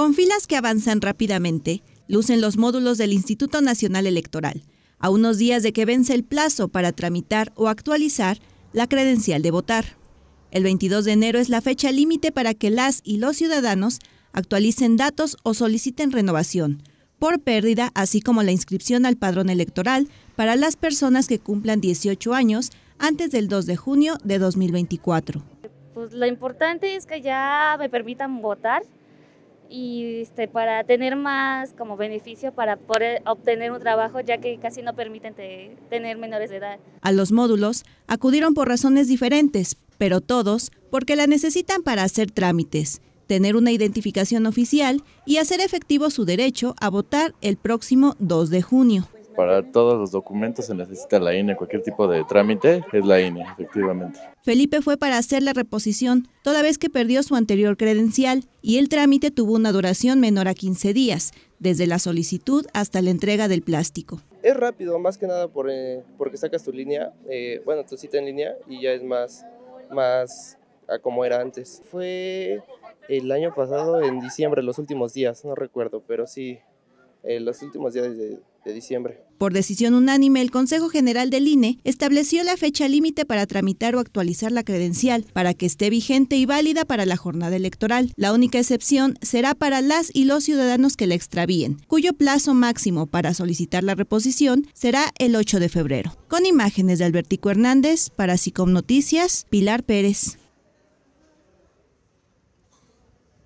Con filas que avanzan rápidamente, lucen los módulos del Instituto Nacional Electoral, a unos días de que vence el plazo para tramitar o actualizar la credencial de votar. El 22 de enero es la fecha límite para que las y los ciudadanos actualicen datos o soliciten renovación por pérdida, así como la inscripción al padrón electoral para las personas que cumplan 18 años antes del 2 de junio de 2024. Pues lo importante es que ya me permitan votar y este, para tener más como beneficio para poder obtener un trabajo, ya que casi no permiten tener menores de edad. A los módulos acudieron por razones diferentes, pero todos porque la necesitan para hacer trámites, tener una identificación oficial y hacer efectivo su derecho a votar el próximo 2 de junio para todos los documentos se necesita la INE, cualquier tipo de trámite es la INE, efectivamente. Felipe fue para hacer la reposición, toda vez que perdió su anterior credencial y el trámite tuvo una duración menor a 15 días, desde la solicitud hasta la entrega del plástico. Es rápido, más que nada por, eh, porque sacas tu línea, eh, bueno, tu cita en línea y ya es más, más a como era antes. Fue el año pasado en diciembre, los últimos días, no recuerdo, pero sí, en eh, los últimos días de, diciembre. Por decisión unánime, el Consejo General del INE estableció la fecha límite para tramitar o actualizar la credencial para que esté vigente y válida para la jornada electoral. La única excepción será para las y los ciudadanos que la extravíen, cuyo plazo máximo para solicitar la reposición será el 8 de febrero. Con imágenes de Albertico Hernández, para SICOM Noticias, Pilar Pérez.